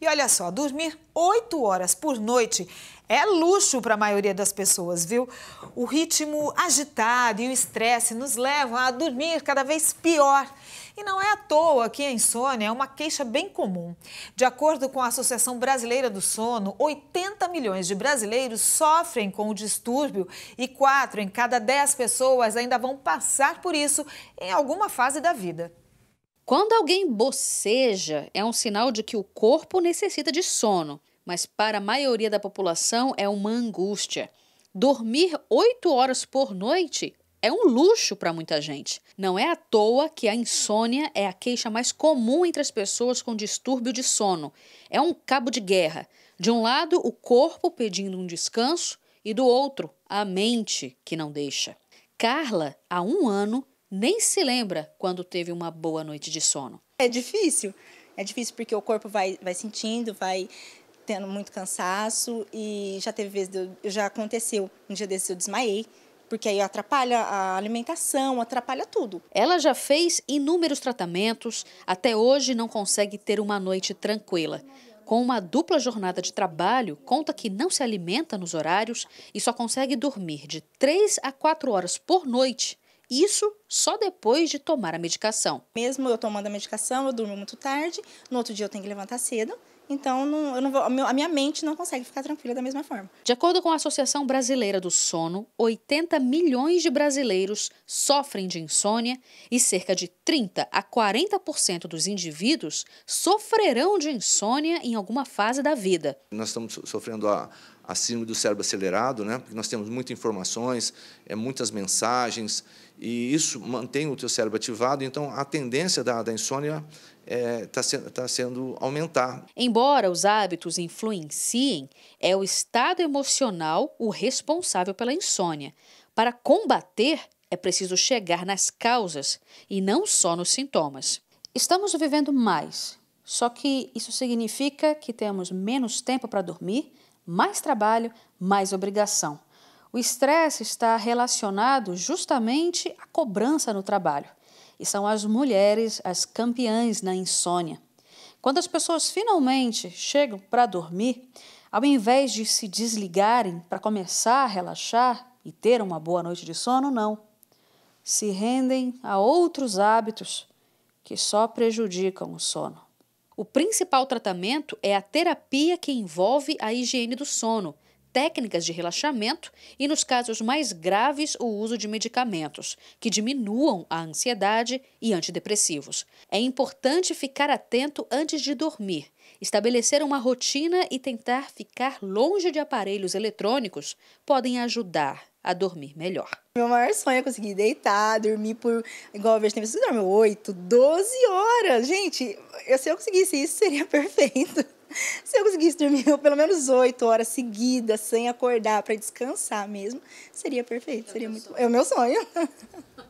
E olha só, dormir oito horas por noite é luxo para a maioria das pessoas, viu? O ritmo agitado e o estresse nos levam a dormir cada vez pior. E não é à toa que a insônia é uma queixa bem comum. De acordo com a Associação Brasileira do Sono, 80 milhões de brasileiros sofrem com o distúrbio e 4 em cada 10 pessoas ainda vão passar por isso em alguma fase da vida. Quando alguém boceja, é um sinal de que o corpo necessita de sono, mas para a maioria da população é uma angústia. Dormir oito horas por noite é um luxo para muita gente. Não é à toa que a insônia é a queixa mais comum entre as pessoas com distúrbio de sono. É um cabo de guerra. De um lado, o corpo pedindo um descanso, e do outro, a mente que não deixa. Carla, há um ano, nem se lembra quando teve uma boa noite de sono. É difícil, é difícil porque o corpo vai, vai sentindo, vai tendo muito cansaço e já teve vezes, eu, já aconteceu, um dia desse eu desmaiei, porque aí atrapalha a alimentação, atrapalha tudo. Ela já fez inúmeros tratamentos, até hoje não consegue ter uma noite tranquila. Com uma dupla jornada de trabalho, conta que não se alimenta nos horários e só consegue dormir de 3 a 4 horas por noite isso só depois de tomar a medicação. Mesmo eu tomando a medicação, eu durmo muito tarde, no outro dia eu tenho que levantar cedo, então, não, não vou, a minha mente não consegue ficar tranquila da mesma forma. De acordo com a Associação Brasileira do Sono, 80 milhões de brasileiros sofrem de insônia e cerca de 30 a 40% dos indivíduos sofrerão de insônia em alguma fase da vida. Nós estamos sofrendo a, a síndrome do cérebro acelerado, né? porque nós temos muitas informações, é, muitas mensagens, e isso mantém o teu cérebro ativado, então a tendência da, da insônia está é, tá se, tá sendo aumentar. Embora os hábitos influenciem, é o estado emocional o responsável pela insônia. Para combater, é preciso chegar nas causas e não só nos sintomas. Estamos vivendo mais, só que isso significa que temos menos tempo para dormir, mais trabalho, mais obrigação. O estresse está relacionado justamente à cobrança no trabalho. E são as mulheres as campeãs na insônia. Quando as pessoas finalmente chegam para dormir, ao invés de se desligarem para começar a relaxar e ter uma boa noite de sono, não. Se rendem a outros hábitos que só prejudicam o sono. O principal tratamento é a terapia que envolve a higiene do sono, técnicas de relaxamento e, nos casos mais graves, o uso de medicamentos que diminuam a ansiedade e antidepressivos. É importante ficar atento antes de dormir, estabelecer uma rotina e tentar ficar longe de aparelhos eletrônicos podem ajudar a dormir melhor. Meu maior sonho é conseguir deitar, dormir por. Igual eu vejo, tem pessoas que dormem 8, 12 horas. Gente, se eu conseguisse isso, seria perfeito. Se eu conseguisse dormir pelo menos oito horas seguidas, sem acordar, para descansar mesmo, seria perfeito. É seria muito. Sonho. É o meu sonho.